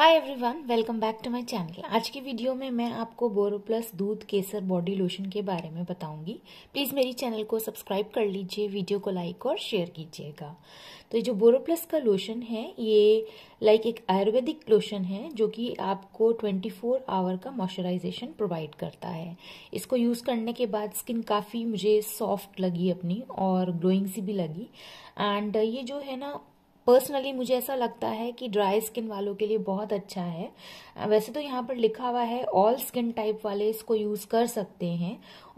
hi everyone welcome back to my channel आज की video में मैं आपको बोरोप्लस दूध केसर बॉडी लोशन के बारे में बताऊंगी प्लीज़ मेरी चैनल को सब्सक्राइब कर लीजिए वीडियो को लाइक और शेयर कीजिएगा तो ये जो बोरोप्लस का लोशन है ये लाइक एक आयुर्वेदिक लोशन है जो कि आपको 24 फोर आवर का मॉइस्चराइजेशन प्रोवाइड करता है इसको यूज़ करने के बाद स्किन काफ़ी मुझे सॉफ्ट लगी अपनी और ग्लोइंग सी भी लगी एंड ये जो है ना पर्सनली मुझे ऐसा लगता है कि ड्राई स्किन वालों के लिए बहुत अच्छा है वैसे तो यहाँ पर लिखा हुआ है ऑल स्किन टाइप वाले इसको यूज़ कर सकते हैं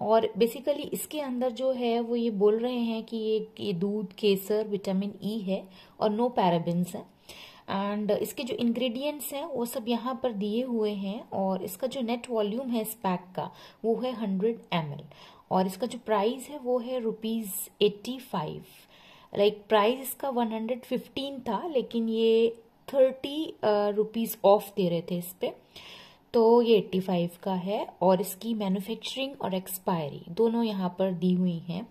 और बेसिकली इसके अंदर जो है वो ये बोल रहे हैं कि ये, ये दूध केसर विटामिन ई e है और नो पैराबिन्स है एंड इसके जो इंग्रेडिएंट्स हैं वो सब यहाँ पर दिए हुए हैं और इसका जो नेट वॉल्यूम है इस पैक का वो है हंड्रेड एम और इसका जो प्राइस है वो है rupees eighty five like price इसका वन हंड्रेड फिफ्टीन था लेकिन ये थर्टी रुपीज़ ऑफ दे रहे थे इस पर तो ये एट्टी फाइव का है और इसकी मैन्युफैक्चरिंग और एक्सपायरी दोनों यहाँ पर दी हुई हैं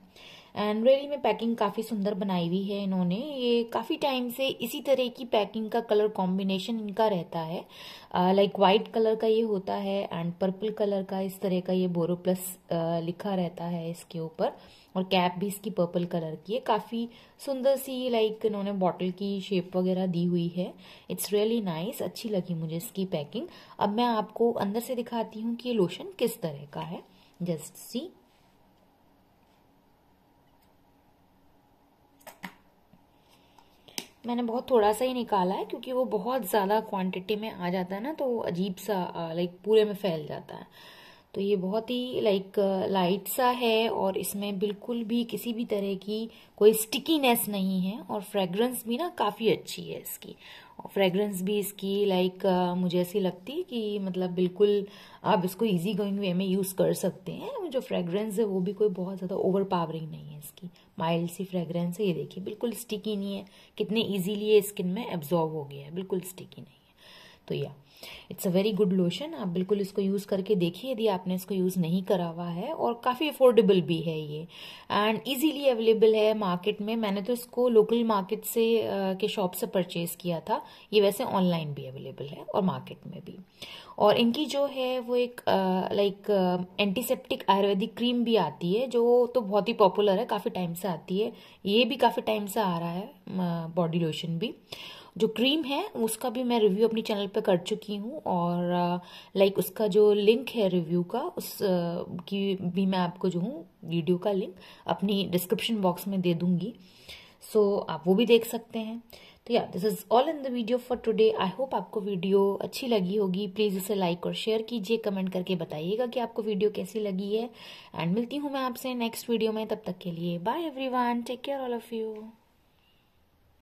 एंड रियली में पैकिंग काफ़ी सुंदर बनाई हुई है इन्होंने ये काफ़ी टाइम से इसी तरह की पैकिंग का कलर कॉम्बिनेशन इनका रहता है लाइक वाइट कलर का ये होता है एंड पर्पल कलर का इस तरह का ये बोरो प्लस uh, लिखा रहता है इसके ऊपर और कैप भी इसकी पर्पल कलर की है काफ़ी सुंदर सी लाइक इन्होंने बॉटल की शेप वगैरह दी हुई है इट्स रियली नाइस अच्छी लगी मुझे इसकी पैकिंग अब मैं आपको अंदर से दिखाती हूँ कि ये लोशन किस तरह का है जस्ट सी मैंने बहुत थोड़ा सा ही निकाला है क्योंकि वो बहुत ज़्यादा क्वांटिटी में आ जाता है ना तो अजीब सा लाइक पूरे में फैल जाता है तो ये बहुत ही लाइक लाइट सा है और इसमें बिल्कुल भी किसी भी तरह की कोई स्टिकीनेस नहीं है और फ्रेगरेंस भी ना काफ़ी अच्छी है इसकी और फ्रेगरेंस भी इसकी लाइक मुझे ऐसी लगती है कि मतलब बिल्कुल आप इसको इजी गोइंग वे में यूज़ कर सकते हैं जो फ्रेगरेंस है वो भी कोई बहुत ज़्यादा ओवर पावरिंग नहीं है इसकी माइल्ड सी फ्रेगरेंस है ये देखिए बिल्कुल स्टिकी नहीं है कितने ईजीली ये स्किन में एब्जॉर्व हो गया है बिल्कुल स्टिकी नहीं तो या it's a very good lotion आप बिल्कुल इसको यूज़ करके देखिए यदि आपने इसको यूज़ नहीं करा हुआ है और काफ़ी अफोर्डेबल भी है ये एंड इजीली अवेलेबल है मार्केट में मैंने तो इसको लोकल मार्केट से के शॉप से परचेज किया था ये वैसे ऑनलाइन भी अवेलेबल है और मार्केट में भी और इनकी जो है वो एक लाइक एंटीसेप्टिक आयुर्वेदिक क्रीम भी आती है जो तो बहुत ही पॉपुलर है काफ़ी टाइम से आती है ये भी काफ़ी टाइम से आ रहा है बॉडी लोशन भी जो क्रीम है उसका भी मैं रिव्यू अपने चैनल पे कर चुकी हूँ और लाइक uh, उसका जो लिंक है रिव्यू का उस uh, की भी मैं आपको जो हूँ वीडियो का लिंक अपनी डिस्क्रिप्शन बॉक्स में दे दूँगी सो so, आप वो भी देख सकते हैं तो या this is all in the video for today I hope आपको वीडियो अच्छी लगी होगी प्लीज़ इसे लाइक और शेयर कीजिए कमेंट करके बताइएगा कि आपको वीडियो कैसी लगी है एंड मिलती हूँ मैं आपसे नेक्स्ट वीडियो में तब तक के लिए bye everyone take care all of you